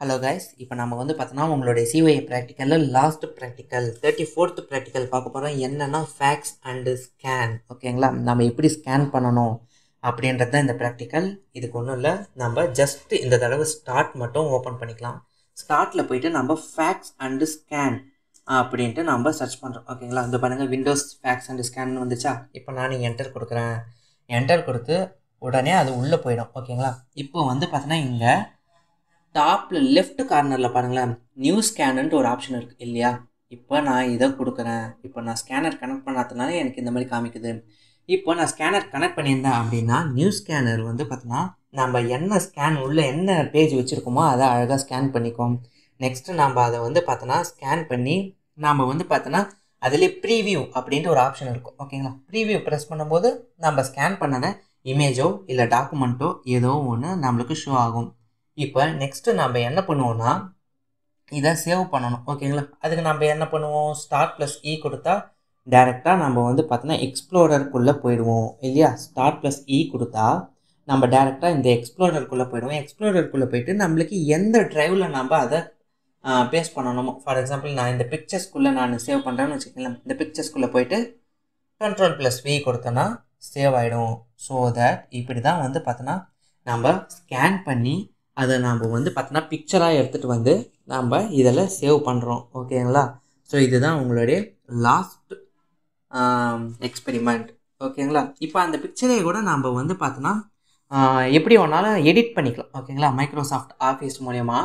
hello guys இப்போ நம்ம வந்து பார்த்தோன்னா உங்களுடைய சிஒஏ ப்ராக்டிக்கலில் last practical thirty fourth practical பார்க்க போகிறோம் என்னென்னா ஃபேக்ஸ் அண்டு ஸ்கேன் ஓகேங்களா நம்ம எப்படி ஸ்கேன் பண்ணணும் அப்படின்றது தான் இந்த ப்ராக்டிக்கல் இதுக்கு ஒன்றும் இல்லை நம்ம ஜஸ்ட் இந்த தடவை ஸ்டார்ட் மட்டும் ஓப்பன் பண்ணிக்கலாம் ஸ்டார்ட்டில் போயிட்டு நம்ம ஃபேக்ஸ் அண்டு ஸ்கேன் அப்படின்ட்டு நம்ம சர்ச் பண்ணுறோம் ஓகேங்களா இந்த பாருங்கள் விண்டோஸ் ஃபேக்ஸ் அண்டு ஸ்கேன் வந்துச்சா இப்போ நான் என்டர் கொடுக்குறேன் என்டர் கொடுத்து உடனே அது உள்ளே போயிடும் ஓகேங்களா இப்போ வந்து பார்த்தோன்னா இங்கே டாப்பில் லெஃப்ட் கார்னரில் பாருங்களேன் நியூ ஸ்கேனுன்ட்டு ஒரு ஆப்ஷன் இருக்குது இல்லையா இப்போ நான் இதை கொடுக்குறேன் இப்போ நான் ஸ்கேனர் கனெக்ட் பண்ணாதனால எனக்கு இந்த மாதிரி காமிக்குது இப்போ நான் ஸ்கேனர் கனெக்ட் பண்ணியிருந்தேன் அப்படின்னா நியூ ஸ்கேனர் வந்து பார்த்தீங்கன்னா நம்ம என்ன ஸ்கேன் உள்ளே என்ன பேஜ் வச்சுருக்கோமோ அதை அழகாக ஸ்கேன் பண்ணிக்குவோம் நெக்ஸ்ட்டு நம்ம அதை வந்து பார்த்தோன்னா ஸ்கேன் பண்ணி நாம் வந்து பார்த்தோன்னா அதிலே ப்ரீவியூ அப்படின்ட்டு ஒரு ஆப்ஷன் இருக்கும் ஓகேங்களா ப்ரீவியூ ப்ரெஸ் பண்ணும்போது நம்ம ஸ்கேன் பண்ணின இமேஜோ இல்லை டாக்குமெண்ட்டோ ஏதோ ஒன்று நம்மளுக்கு ஷோ ஆகும் இப்போ நெக்ஸ்ட்டு நம்ம என்ன பண்ணுவோம்னா இதை சேவ் பண்ணணும் ஓகேங்களா அதுக்கு நம்ம என்ன பண்ணுவோம் ஸ்டார்ட் ப்ளஸ் இ கொடுத்தா டேரெக்டாக நம்ம வந்து பார்த்தோன்னா எக்ஸ்ப்ளோரருக்குள்ளே போயிடுவோம் இல்லையா ஸ்டார்ட் ப்ளஸ் இ கொடுத்தா நம்ம டேரெக்டாக இந்த எக்ஸ்ப்ளோரருக்குள்ளே போயிடுவோம் எக்ஸ்ப்ளோரருக்குள்ளே போயிட்டு நம்மளுக்கு எந்த ட்ரைவில் நம்ம அதை பேஸ் பண்ணணுமோ ஃபார் எக்ஸாம்பிள் நான் இந்த பிக்சர்ஸ்க்குள்ளே நான் சேவ் பண்ணுறேன்னு வச்சுக்கோங்களேன் இந்த பிக்சர்ஸ்க்குள்ளே போயிட்டு கண்ட்ரோல் ப்ளஸ் வி கொடுத்தோன்னா சேவ் ஆகிடும் ஸோ தட் இப்படி தான் வந்து பார்த்தோன்னா நம்ம ஸ்கேன் பண்ணி அதை நாம் வந்து பார்த்தோன்னா பிக்சராக எடுத்துகிட்டு வந்து நாம் இதில் சேவ் பண்ணுறோம் ஓகேங்களா ஸோ இதுதான் உங்களுடைய லாஸ்ட் எக்ஸ்பெரிமெண்ட் ஓகேங்களா இப்போ அந்த பிக்சரை கூட நாம் வந்து பார்த்தோன்னா எப்படி வேணாலும் எடிட் பண்ணிக்கலாம் ஓகேங்களா மைக்ரோசாஃப்ட் ஆஃபீஸ் மூலயமா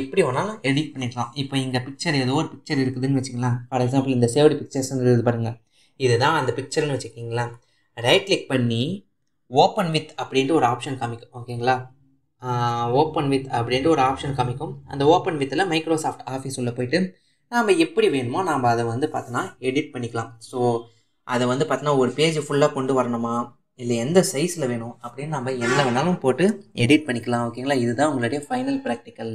எப்படி வேணாலும் எடிட் பண்ணிக்கலாம் இப்போ இங்கே பிக்சர் ஏதோ ஒரு பிக்சர் இருக்குதுன்னு வச்சுக்கலாம் ஃபார் எக்ஸாம்பிள் இந்த சேவ்டு பிக்சர்ஸ்ன்னு இது பாருங்கள் இதுதான் அந்த பிக்சர்னு வச்சுக்கிங்களா ரைட் கிளிக் பண்ணி ஓப்பன் வித் அப்படின்ட்டு ஒரு ஆப்ஷன் காமிக்கும் ஓகேங்களா ஓப்பன் வித் அப்படின்ட்டு ஒரு ஆப்ஷன் காமிக்கும் அந்த ஓப்பன் வித்தில் மைக்ரோசாஃப்ட் ஆஃபீஸ் உள்ளே போயிட்டு நாம் எப்படி வேணுமோ நாம் அதை வந்து பார்த்தோன்னா எடிட் பண்ணிக்கலாம் ஸோ அதை வந்து பார்த்தோன்னா ஒரு பேஜ் ஃபுல்லாக கொண்டு வரணுமா இல்லை எந்த சைஸில் வேணும் அப்படின்னு நம்ம என்ன வேணாலும் போட்டு எடிட் பண்ணிக்கலாம் ஓகேங்களா இதுதான் உங்களுடைய ஃபைனல் ப்ராக்டிக்கல்